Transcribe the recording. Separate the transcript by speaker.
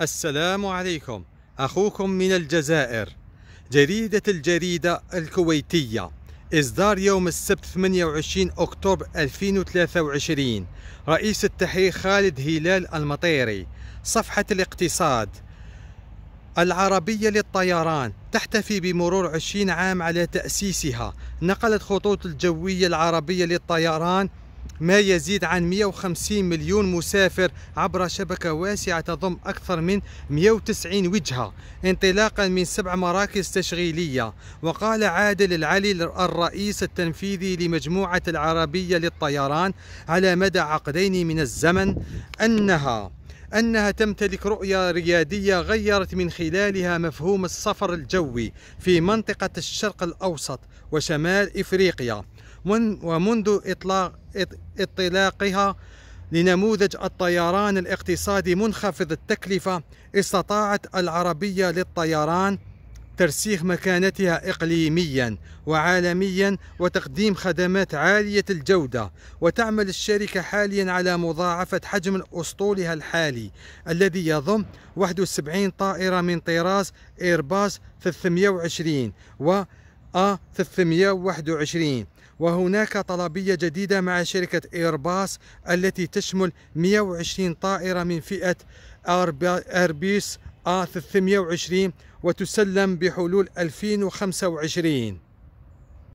Speaker 1: السلام عليكم أخوكم من الجزائر جريدة الجريدة الكويتية إصدار يوم السبت 28 أكتوبر 2023 رئيس التحرير خالد هلال المطيري صفحة الاقتصاد العربية للطيران تحتفي بمرور 20 عام على تأسيسها نقلت خطوط الجوية العربية للطيران ما يزيد عن 150 مليون مسافر عبر شبكة واسعة تضم أكثر من 190 وجهة انطلاقا من سبع مراكز تشغيلية وقال عادل العلي الرئيس التنفيذي لمجموعة العربية للطيران على مدى عقدين من الزمن أنها أنها تمتلك رؤية ريادية غيرت من خلالها مفهوم السفر الجوي في منطقة الشرق الأوسط وشمال إفريقيا ومنذ إطلاق اطلاقها لنموذج الطيران الاقتصادي منخفض التكلفة استطاعت العربية للطيران ترسيخ مكانتها إقليميا وعالميا وتقديم خدمات عالية الجودة وتعمل الشركة حاليا على مضاعفة حجم أسطولها الحالي الذي يضم 71 طائرة من طراز إيرباص 320 و آ آه، 321 وهناك طلبية جديدة مع شركة إيرباص التي تشمل 120 طائرة من فئة أربيس إيرباص آه، 320 وتسلم بحلول 2025